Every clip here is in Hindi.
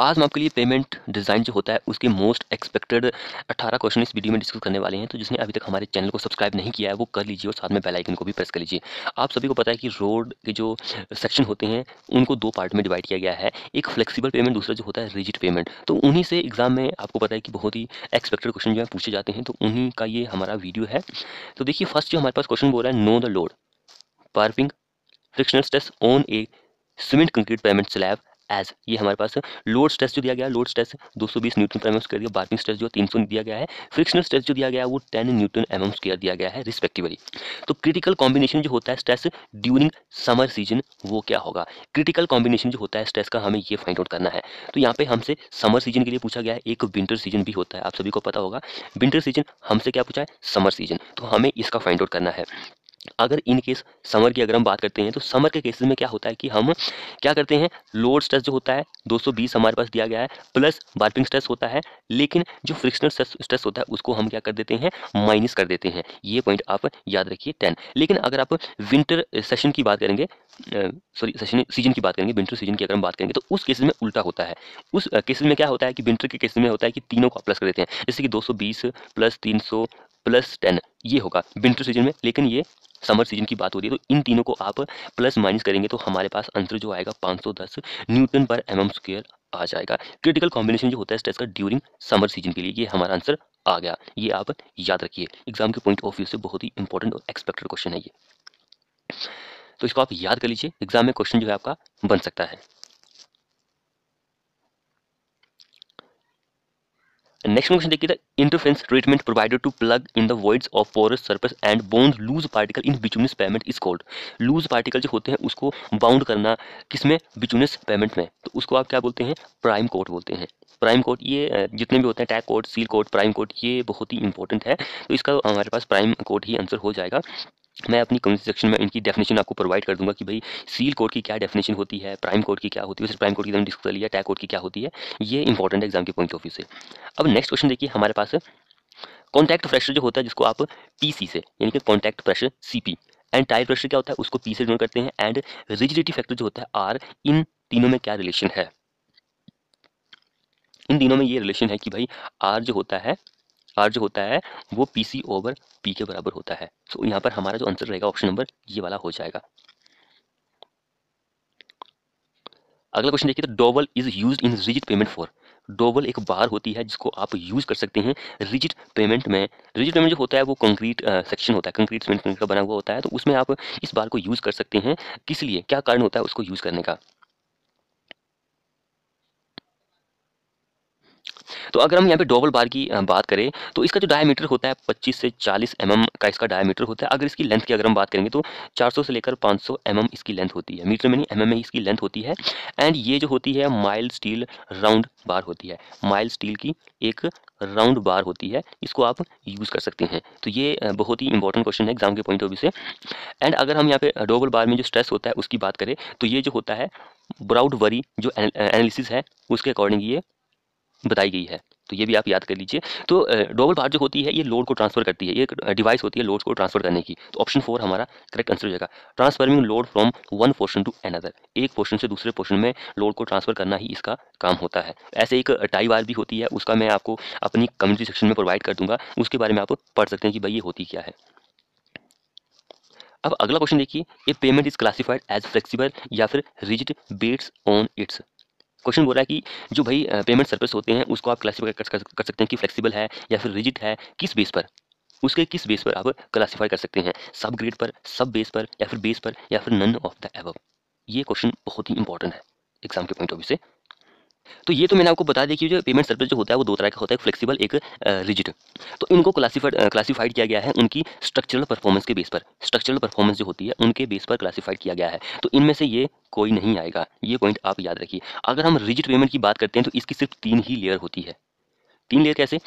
आज हम आपके लिए पेमेंट डिज़ाइन जो होता है उसके मोस्ट एक्सपेक्टेड 18 क्वेश्चन इस वीडियो में डिस्कस करने वाले हैं तो जिसने अभी तक हमारे चैनल को सब्सक्राइब नहीं किया है वो कर लीजिए और साथ में बेल आइकन को भी प्रेस कर लीजिए आप सभी को पता है कि रोड के जो सेक्शन होते हैं उनको दो पार्ट में डिवाइड किया गया है एक फ्लेक्सीबल पेमेंट दूसरा जो होता है रिजिट पेमेंट तो उन्हीं से एग्जाम में आपको पता है कि बहुत ही एक्सपेक्टेड क्वेश्चन जो है पूछे जाते हैं तो उन्हीं का ये हमारा वीडियो है तो देखिए फर्स्ट जो हमारे पास क्वेश्चन बोल रहा है नो द लोड पार्पिंग frictional stress on a cement concrete pavement slab as ये हमारे पास लोड स्ट्रेस जो दिया गया लोड स्ट्रेस 220 न्यूटन पर एम एम स्क्र दिया बार्किंग स्ट्रेस जो 300 दिया गया है फ्रिक्शनल स्ट्रेस जो दिया गया है वो 10 न्यूटन एम एम स्क्र दिया गया है रिस्पेक्टिवली तो क्रिटिकल कॉम्बिनेशन जो होता है स्ट्रेस ड्यूरिंग समर सीजन वो क्या होगा क्रिटिकल कॉम्बिनेशन जो होता है स्ट्रेस का हमें ये फाइंड आउट करना है तो यहाँ पे हमसे समर सीजन के लिए पूछा गया है एक विंटर सीजन भी होता है आप सभी को पता होगा विंटर सीजन हमसे क्या पूछा है समर सीजन तो हमें इसका फाइंड आउट करना है अगर इन केस समर की अगर हम बात करते हैं तो समर के केसेस में क्या होता है कि हम क्या करते हैं लोड स्ट्रेस जो होता है 220 हमारे पास दिया गया है प्लस बार्पिंग स्ट्रेस होता है लेकिन जो फ्रिक्शनल स्ट्रेस होता है उसको हम क्या कर देते हैं माइनस कर देते हैं ये पॉइंट आप याद रखिए टेन लेकिन अगर आप विंटर सेशन की बात करेंगे सॉरी सेशन सीजन की बात करेंगे विंटर सीजन की अगर हम बात करेंगे तो उस केसेज में उल्टा होता है उस केसेज में क्या होता है कि विंटर के केसेज में होता है कि तीनों को प्लस कर देते हैं जैसे कि 220 प्लस तीन प्लस टेन ये होगा विंटर सीजन में लेकिन ये समर सीजन की बात हो रही है तो इन तीनों को आप प्लस माइनस करेंगे तो हमारे पास अंतर जो आएगा 510 न्यूटन पर एम एम आ जाएगा क्रिटिकल कॉम्बिनेशन जो होता है स्ट्रेस का ड्यूरिंग समर सीजन के लिए ये हमारा आंसर आ गया ये आप याद रखिए एग्जाम के पॉइंट ऑफ व्यू से बहुत ही इंपॉर्टेंट और एक्सपेक्टेड क्वेश्चन है ये तो इसको आप याद कर लीजिए एग्जाम में क्वेश्चन जो है आपका बन सकता है नेक्स्ट क्वेश्चन देखिए the interface treatment provided to plug in the voids of forest surface and bones loose particle in bituminous pavement is called loose particle जो होते हैं उसको बाउंड करना किसमें बिचुनस पेमेंट में तो उसको आप क्या बोलते हैं प्राइम कोर्ट बोलते हैं प्राइम कोर्ट ये जितने भी होते हैं tack coat seal coat prime coat ये बहुत ही इंपॉर्टेंट है तो इसका हमारे पास प्राइम कोर्ट ही आंसर हो जाएगा मैं अपनी कमेंट सेक्शन में इनकी डेफिनेशन आपको प्रोवाइड कर दूंगा कि भाई सील कोड की क्या डेफिनेशन होती है प्राइम कोड की क्या होती है प्राइम कोड की डिस्कस कर लिया टैग कोड की क्या होती है ये इंपॉर्टेंट है एग्जाम के पॉइंट ऑफ व्यू से अब नेक्स्ट क्वेश्चन देखिए हमारे पास कॉन्टैक्ट प्रेशर जो होता है जिसको आप सी से यानी कि contact pressure CP and tyre pressure क्या होता है उसको पी से डिनोट करते हैं एंड रिजिडिटी फैक्टर जो होता है आर इन तीनों में क्या रिलेशन है इन तीनों में ये रिलेशन है कि भाई आर जो होता है आर जो होता है वो पी सी ओवर पी के बराबर होता है सो so, यहाँ पर हमारा जो आंसर रहेगा ऑप्शन नंबर ये वाला हो जाएगा अगला क्वेश्चन देखिए तो dowel is use in rigid pavement for dowel एक बार होती है जिसको आप यूज़ कर सकते हैं रिजिट पेमेंट में रिजिट पेमेंट जो होता है वो कंक्रीट सेक्शन होता है कंक्रीट सीमेंट का बना हुआ होता है तो उसमें आप इस बार को यूज़ कर सकते हैं किस लिए क्या कारण होता है उसको यूज़ करने का तो अगर हम यहाँ पे डबल बार की बात करें तो इसका जो डायमीटर होता है पच्चीस से चालीस एम mm का इसका डायमीटर होता है अगर इसकी लेंथ की अगर हम बात करेंगे तो चार से लेकर पाँच सौ mm इसकी लेंथ होती है मीटर में नहीं एम mm में इसकी लेंथ होती है एंड ये जो होती है माइल स्टील राउंड बार होती है माइल स्टील की एक राउंड बार होती है इसको आप यूज़ कर सकते हैं तो ये बहुत ही इंपॉर्टेंट क्वेश्चन है एग्जाम के पॉइंट ऑफ व्यू से एंड अगर हम यहाँ पे डोबल बार में जो स्ट्रेस होता है उसकी बात करें तो ये जो होता है ब्राउड वरी जो एनालिसिस है उसके अकॉर्डिंग ये बताई गई है तो ये भी आप याद कर लीजिए तो डोबल बार जो होती है ये लोड को ट्रांसफर करती है ये डिवाइस होती है लोड को ट्रांसफर करने की तो ऑप्शन फोर हमारा करेक्ट आंसर हो जाएगा transferring load from one portion to another एक पोर्शन से दूसरे पोर्शन में लोड को ट्रांसफर करना ही इसका काम होता है ऐसे एक टाई वायर भी होती है उसका मैं आपको अपनी कम्युनिटी सेक्शन में प्रोवाइड कर दूंगा उसके बारे में आप पढ़ सकते हैं कि भाई ये होती क्या है अब अगला क्वेश्चन देखिए ये pavement is classified as flexible या फिर रिजिड बेट्स ऑन इट्स क्वेश्चन रहा है कि जो भाई पेमेंट सर्विस होते हैं उसको आप क्लासीफाई कर, कर, कर सकते हैं कि फ्लेक्सिबल है या फिर रिजिट है किस बेस पर उसके किस बेस पर आप क्लासीफाई कर सकते हैं सब ग्रेड पर सब बेस पर या फिर बेस पर या फिर नन ऑफ द एव ये क्वेश्चन बहुत ही इंपॉर्टेंट है एग्जाम के पॉइंट ऑफ व्यू से तो ये तो मैंने आपको बता दिया कि जो पेमेंट सर्विस जो होता है वो दो तरह का होता है फ्लेक्सिबल एक रिजिड तो इनको क्लासीफाइड क्लासीफाइड किया गया है उनकी स्ट्रक्चरल परफॉर्मेंस के बेस पर स्ट्रक्चरल परफॉर्मेंस जो होती है उनके बेस पर क्लासीफाइड किया गया है तो इनमें से ये कोई नहीं आएगा ये पॉइंट आप याद रखिए अगर हम रिजिड पेमेंट की बात करते हैं तो इसकी सिर्फ तीन ही लेयर होती है तीन लेयर कैसे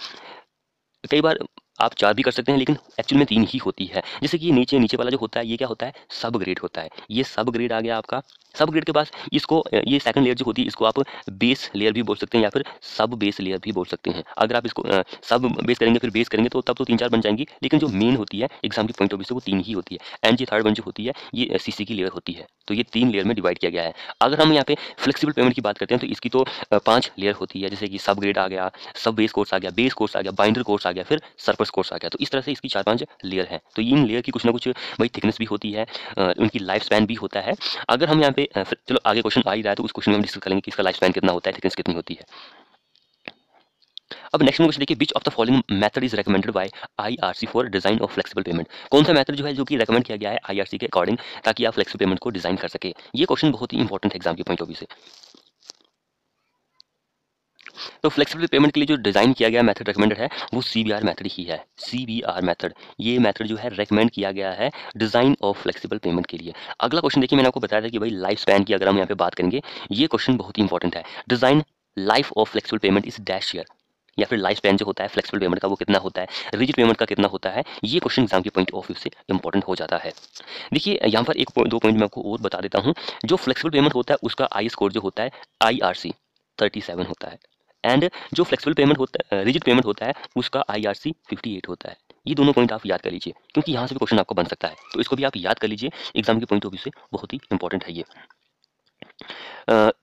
कई बार आप चार भी कर सकते हैं लेकिन एक्चुअल में तीन ही होती है जैसे कि ये नीचे नीचे वाला जो होता है ये क्या होता है सब ग्रेड होता है ये सब ग्रेड आ गया आपका सब ग्रेड के पास इसको ये सेकंड लेयर जो होती है इसको आप बेस लेयर भी बोल सकते हैं या फिर सब बेस लेयर भी बोल सकते हैं अगर आप इसको आ, सब बेस करेंगे फिर बेस करेंगे तो तब तो तीन चार बन जाएंगी लेकिन जो मेन होती है एग्जाम की पॉइंट ऑफ व्यू से वो तीन ही होती है एंड जी थर्ड वन जो होती है ये सी की लेयर होती है तो ये तीन लेयर में डिवाइड किया गया है अगर हम यहाँ पे फ्लेक्सिबल पेमेंट की बात करते हैं तो इसकी तो पाँच लेयर होती है जैसे कि सब ग्रेड आ गया सब बेस कोर्स आ गया बेस कोर्स आ गया बाइंडर कोर्स आ गया फिर सर्पस कोर्स आ गया तो इस तरह से इसकी चार पांच लेयर है तो इन लेयर की कुछ ना कुछ भाई थिकनेस भी होती है उनकी लाइफ स्पैन भी होता है अगर हम यहाँ पे चलो आगे क्वेश्चन आ ही रहा है तो उस क्वेश्चन में हम डिस्कस करेंगे कि इसका लाइफ स्पैन कितना होता है थिकनेस कितनी होती है अब नेक्स्ट क्वेश्चन देखिए which of the following method is recommended by IRC for design of flexible pavement कौन सा मेथड जो है जो कि रेकमेंड किया गया है आईआरसी के अकॉर्डिंग ताकि आप फ्लेक्सिबल पेमेंट को डिजाइन कर सके ये क्वेश्चन बहुत ही इंपॉर्टेंट है एग्जाम के पॉइंट ऑफ व्यू से तो फ्लेक्सिबल पेमेंट के लिए जो डिज़ाइन किया गया मेथड रिकमेंडेड है वो सी बी आर मैथड ही है सी बी आर मैथड ये मैथड जो है रिकमेंड किया गया है डिज़ाइन ऑफ फ्लेक्सिबल पेमेंट के लिए अगला क्वेश्चन देखिए मैंने आपको बताया था कि भाई लाइफ स्पैन की अगर हम यहाँ पे बात करेंगे ये क्वेश्चन बहुत ही इंपॉर्टेंट है design life of flexible pavement is dash year या फिर लाइफ स्पैन जो होता है फ्लेक्सिबल पेमेंट का वो कितना होता है रिजिट पेमेंट का कितना होता है ये क्वेश्चन एग्जाम के पॉइंट ऑफ व्यू से इंपॉर्टेंट हो जाता है देखिए यहाँ पर एक दो पॉइंट मैं आपको और बता देता हूँ जो फ्लेक्सिबल पेमेंट होता है उसका आई स्कोर जो होता है I R C thirty seven होता है एंड जो फ्लेक्सिबल पेमेंट होता है रिजिट पेमेंट होता है उसका I R C fifty eight होता है ये दोनों पॉइंट आप याद कर लीजिए क्योंकि यहाँ से भी क्वेश्चन आपको बन सकता है तो इसको भी आप याद कर लीजिए एग्जाम के पॉइंट ऑफ व्यू से बहुत ही इंपॉर्टेंट है ये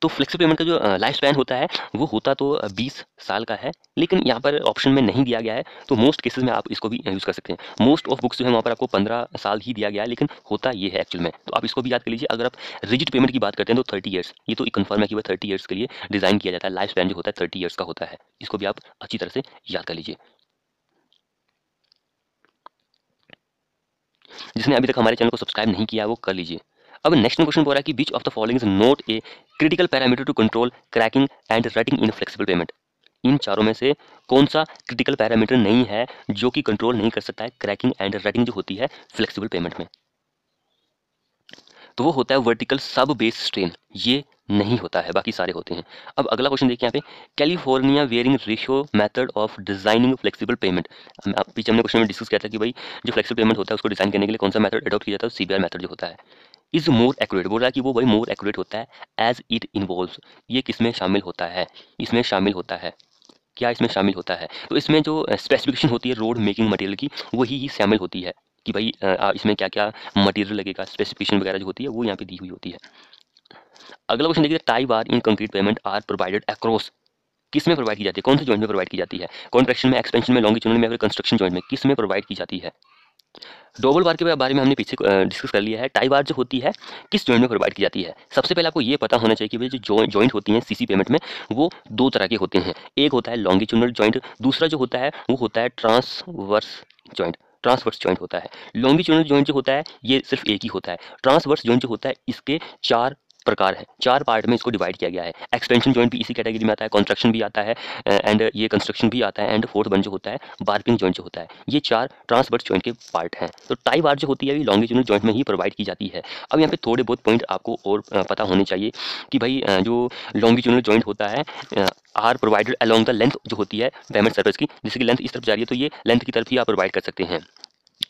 तो फ्लेक्सिबल पेमेंट का जो लाइफ स्पैन होता है वो होता तो 20 साल का है लेकिन यहाँ पर ऑप्शन में नहीं दिया गया है तो मोस्ट केसेस में आप इसको भी यूज़ कर सकते हैं मोस्ट ऑफ बुक्स जो है वहाँ पर आपको 15 साल ही दिया गया है लेकिन होता ये है एक्चुअल में तो आप इसको भी याद कर लीजिए अगर आप रिजिट पेमेंट की बात करते हैं तो थर्टी ईयर्स ये तो कन्फर्म है कि वह थर्टी ईयर्स के लिए डिज़ाइन किया जाता है लाइफ स्पैन जो होता है थर्टी ईयर्स का होता है इसको भी आप अच्छी तरह से याद कर लीजिए जिसने अभी तक हमारे चैनल को सब्सक्राइब नहीं किया वो कर लीजिए अब नेक्स्ट क्वेश्चन है कि which of the following is not a critical parameter to control cracking and rutting in flexible pavement इन चारों में से कौन सा क्रिटिकल पैरामीटर नहीं है जो कि कंट्रोल नहीं कर सकता है क्रैकिंग एंड रटिंग जो होती है फ्लेक्सिबल पेमेंट में तो वो होता है वर्टिकल सब बेस स्ट्रेन ये नहीं होता है बाकी सारे होते हैं अब अगला क्वेश्चन देखिए यहाँ पे California bearing ratio method of designing flexible pavement पीछे हमने क्वेश्चन में डिस्कस किया था कि भाई जो फ्लेक्सिबल पेमेंट होता है उसको डिजाइन करने के लिए कौन सा मेथड अडॉप्ट किया जाता है सीबीआर मेथड जो होता है इज़ मोर एक्यूरेट बोल रहा है कि वो भाई मोर एक्यूरेट होता है एज इट इन्वॉल्व ये किस में शामिल होता है इसमें शामिल होता है क्या इसमें शामिल होता है तो इसमें जो स्पेसिफिकेशन होती है रोड मेकिंग मटेरियल की वही ही शामिल होती है कि भाई इसमें क्या क्या मटेरियल लगेगा स्पेसिफिकेशन वगैरह जो होती है वो यहाँ पे दी हुई होती है अगला क्वेश्चन देखिए tie bar in concrete pavement are provided across किस में प्रोवाइड की जाती है कौन से जॉइंट में प्रोवाइड की जाती है कॉन्ट्रेक्शन में एक्सपेंशन में लॉन्गिट्यूडनल में कंस्ट्रक्शन जॉइंट में किस में प्रोवाइड की जाती है डबल बार के बारे में हमने पीछे डिस्कस कर लिया है टाई बार जो होती है किस जॉइंट में प्रोवाइड की जाती है सबसे पहले आपको ये पता होना चाहिए कि भाई जो जॉइंट होती हैं सीसी पेमेंट में वो दो तरह के होते हैं एक होता है लॉन्गिट्यूनल जॉइंट दूसरा जो होता है वो होता है ट्रांसवर्स जॉइंट ट्रांसवर्स जॉइंट होता है लॉन्गिट्यूनल जॉइंट जो होता है ये सिर्फ एक ही होता है ट्रांसवर्स जॉइंट जो होता है इसके चार प्रकार है चार पार्ट में इसको डिवाइड किया गया है एक्सपेंशन जॉइंट भी इसी कैटेगरी में आता है कंस्ट्रक्शन भी आता है एंड ये कंस्ट्रक्शन भी आता है एंड फोर्थ वन जो होता है बार्पिंग जॉइंट जो होता है ये चार ट्रांसवर्स जॉइंट के पार्ट हैं तो टाई बार जो होती है ये लॉन्गेजनल जॉइंट में ही प्रोवाइड की जाती है अब यहाँ पे थोड़े बहुत पॉइंट आपको और पता होने चाहिए कि भाई जो लॉन्गेजनल जॉइंट होता है are provided along the length जो होती है पेमेंट सर्विस की जिसकी लेंथ इस तरफ जा रही है तो ये लेंथ की तरफ ही आप प्रोवाइड कर सकते हैं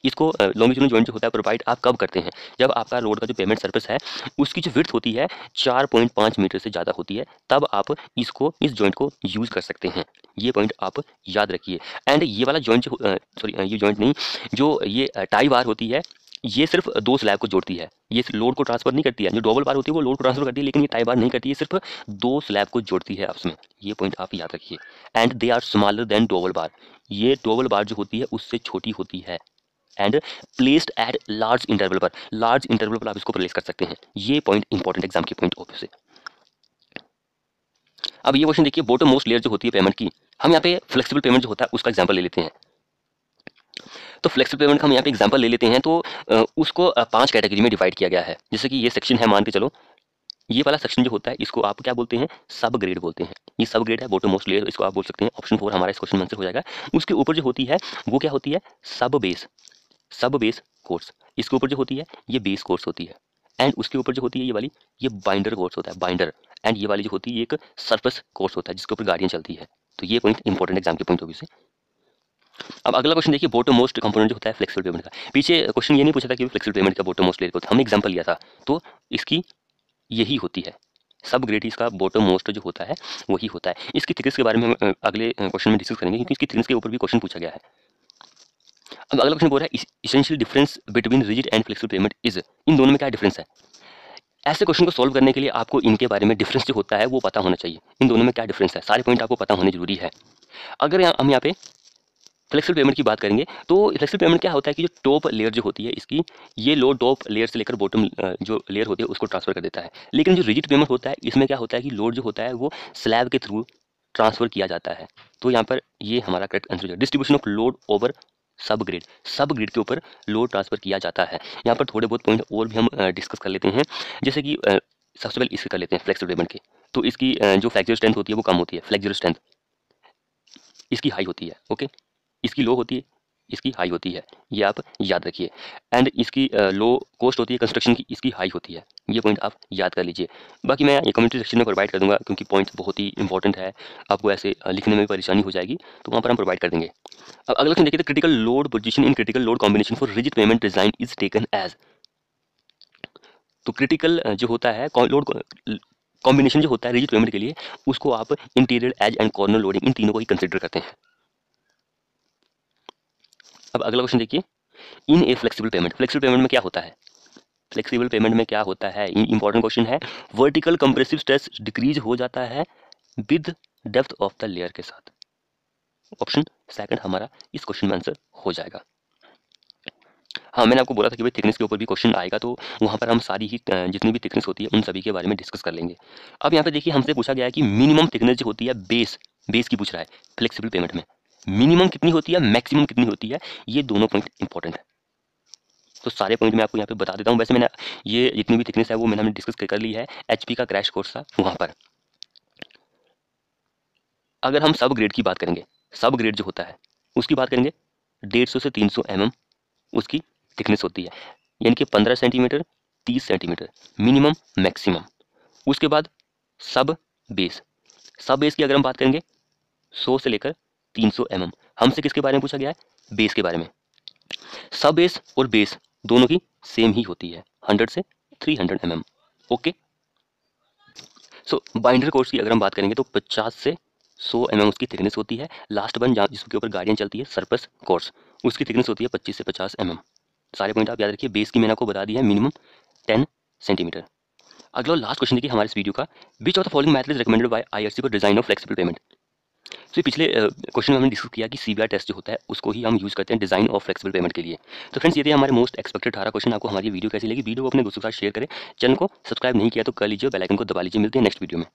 इसको लॉन्गिट्यूडनल जॉइंट जो होता है प्रोवाइड आप कब करते हैं जब आपका रोड का जो पेमेंट सर्विस है उसकी जो विर्थ होती है चार पॉइंट पाँच मीटर से ज़्यादा होती है तब आप इसको इस जॉइंट को यूज़ कर सकते हैं ये पॉइंट आप याद रखिए एंड ये वाला जॉइंट सॉरी ये जॉइंट नहीं जो ये टाई वार होती है ये सिर्फ दो स्लैब को जोड़ती है ये लोड को ट्रांसफर नहीं करती है जो डबल बार होती है वो लोड को ट्रांसफर करती है लेकिन ये टाई बार नहीं करती है सिर्फ दो स्लैब को जोड़ती है आपस में ये पॉइंट आप याद रखिए and they are smaller than dowel bar ये डोबल बार जो होती है उससे छोटी होती है and placed at large interval पर लार्ज इंटरवल पर आप इसको प्लेस कर सकते हैं ये पॉइंट इंपॉर्टेंट एग्जाम के पॉइंट ऑफ से अब ये क्वेश्चन देखिए बोटो मोस्ट लेयर जो होती है पेमेंट की हम यहाँ पे फ्लेक्सिबल पेमेंट जो होता है उसका एग्जाम्पल ले लेते हैं तो फ्लेक्सिबल पेमेंट का हम यहाँ पे एग्जाम्पल ले लेते हैं तो उसको पांच कैटेगरी में डिवाइड किया गया है जैसे कि ये सेक्शन है मान के चलो ये वाला सेक्शन जो होता है इसको आप क्या बोलते हैं सब ग्रेड बोलते हैं ये सब ग्रेड है बोटो मोस्ट लेयर इसको आप बोल सकते हैं ऑप्शन फोर हमारा इस क्वेश्चन आंसर हो जाएगा उसके ऊपर जो होती है वो क्या होती है सब बेस सब बेस कोर्स इसके ऊपर जो होती है ये बेस कोर्स होती है एंड उसके ऊपर जो होती है ये वाली ये बाइंडर कोर्स होता है बाइंडर एंड ये वाली जो होती है एक सर्फस कोर्स होता है जिसके ऊपर गाड़ियाँ चलती है तो ये पॉइंट इंपॉर्टेंट एग्जाम के पॉइंट ऑफ व्यू से अब अगला क्वेश्चन देखिए बोटो मोस्ट कंपोनेंट जो होता है फ्लेक्सिबल पेमेंट का पीछे क्वेश्चन ये नहीं पूछा था कि फ्लेक्सिबल पेमेंट का बोटो मोस्ट लेकर हमने एग्जाम्पल लिया था तो इसकी यही होती है सब ग्रेड इसका बोटो मोस्ट जो होता है वही होता है इसकी थिकनेस के बारे में हम अगले क्वेश्चन में डिस्कस करेंगे क्योंकि इसकी थिकनेस के ऊपर भी क्वेश्चन पूछा गया है अब अगला क्वेश्चन बोल रहा है essential difference between rigid and flexible pavement is इन दोनों में क्या डिफरेंस है ऐसे क्वेश्चन को सॉल्व करने के लिए आपको इनके बारे में डिफरेंस जो होता है वो पता होना चाहिए इन दोनों में क्या डिफरेंस है सारे पॉइंट आपको पता होने जरूरी है अगर यहाँ हम यहाँ पे फ्लेक्सिबल पेमेंट की बात करेंगे तो फ्लेक्सिबल पेमेंट क्या होता है कि जो टॉप लेयर जो होती है इसकी ये लो टॉप लेयर से लेकर बॉटम जो लेयर होती है उसको ट्रांसफर कर देता है लेकिन जो रिजिट पेमेंट होता है इसमें क्या होता है कि लोड जो होता है वो स्लैब के थ्रू ट्रांसफर किया जाता है तो यहाँ पर ये हमारा करेक्ट आंसर हो जाएगा distribution of load over subgrade subgrade के ऊपर लोड ट्रांसफ़र किया जाता है यहाँ पर थोड़े बहुत पॉइंट और भी हम डिस्कस कर लेते हैं जैसे कि सबसे पहले इसके कर लेते हैं फ्लेक्सिबेमेंट की तो इसकी जो फ्लेक्जर स्ट्रेंथ होती है वो कम होती है फ्लेक्जर स्ट्रेंथ इसकी हाई होती है ओके इसकी लो होती है इसकी हाई होती है ये आप याद रखिए एंड इसकी लो कॉस्ट होती है कंस्ट्रक्शन की इसकी हाई होती है ये पॉइंट आप याद कर लीजिए बाकी मैं ये कमेंट्री सेक्शन में प्रोवाइड कर दूंगा क्योंकि पॉइंट बहुत ही इंपॉर्टेंट है आपको ऐसे लिखने में भी परेशानी हो जाएगी तो वहाँ पर हम प्रोवाइड कर देंगे अब अगला क्वेश्चन देखिए तो critical load position in critical load combination for rigid pavement design is taken as तो क्रिटिकल जो होता है लोड कॉम्बिनेशन जो होता है रिजिट पेमेंट के लिए उसको आप interior edge and corner loading इन तीनों को ही कंसिडर करते हैं अब अगला क्वेश्चन देखिए in a flexible pavement flexible pavement में क्या होता है फ्लेक्सिबल पेमेंट में क्या होता है इंपॉर्टेंट क्वेश्चन है वर्टिकल कंप्रेसिव स्ट्रेस डिक्रीज हो जाता है with depth of the layer के साथ ऑप्शन सेकंड हमारा इस क्वेश्चन में आंसर हो जाएगा हाँ मैंने आपको बोला था कि भाई थिकनेस के ऊपर भी क्वेश्चन आएगा तो वहाँ पर हम सारी ही जितनी भी थिकनेस होती है उन सभी के बारे में डिस्कस कर लेंगे अब यहाँ पे देखिए हमसे पूछा गया है कि मिनिमम थिकनेस जो होती है बेस बेस की पूछ रहा है फ्लेक्सिबल पेमेंट में मिनिमम कितनी होती है मैक्सिमम कितनी होती है ये दोनों पॉइंट इंपॉर्टेंट है तो सारे पॉइंट मैं आपको यहाँ पे बता देता हूँ वैसे मैंने ये जितनी भी थिकनेस है वो मैंने हमने डिस्कस कर ली है एच का क्रैश कोर्स था वहाँ पर अगर हम सब ग्रेड की बात करेंगे सब ग्रेड जो होता है उसकी बात करेंगे डेढ़ सौ से तीन सौ mm उसकी थिकनेस होती है यानी कि पंद्रह सेंटीमीटर तीस सेंटीमीटर मिनिमम मैक्सिमम उसके बाद सब बेस सब बेस की अगर हम बात करेंगे सौ से लेकर तीन सौ एम एम हमसे किसके बारे में पूछा गया है बेस के बारे में सब बेस और बेस दोनों की सेम ही होती है हंड्रेड से three hundred M M okay so binder course की अगर हम बात करेंगे तो पचास से सौ एम एम उसकी थिकनेस होती है लास्ट बन जहाँ जिसके ऊपर गाड़ियाँ चलती है सरपस कोर्स उसकी थिकनेस होती है पच्चीस से पचास एम एम सारे पॉइंट आप याद रखिए बेस की मैंने आपको बता दी है मिनिमम टेन सेंटीमीटर अगला लास्ट क्वेश्चन देखिए हमारे इस वीडियो का which of the following method is recommended by C for design of flexible pavement तो पिछले क्वेश्चन में हमने डिस्कस किया कि सी टेस्ट जो होता है उसको ही हम यूज़ करते हैं डिज़ाइन ऑफ फ्लेक्सिबल पेमेंट के लिए तो फ्रेंड्स ये थे हमारे मोस्ट एक्सपेक्टेड अठारह क्वेश्चन आपको हमारी वीडियो कैसी लगी वीडियो को अपने दोस्तों के साथ शेयर करें चैनल को सब्सक्राइब नहीं किया तो कर लीजिए बेलाइकन को दबा लीजिए मिलते हैं नेक्स्ट वीडियो में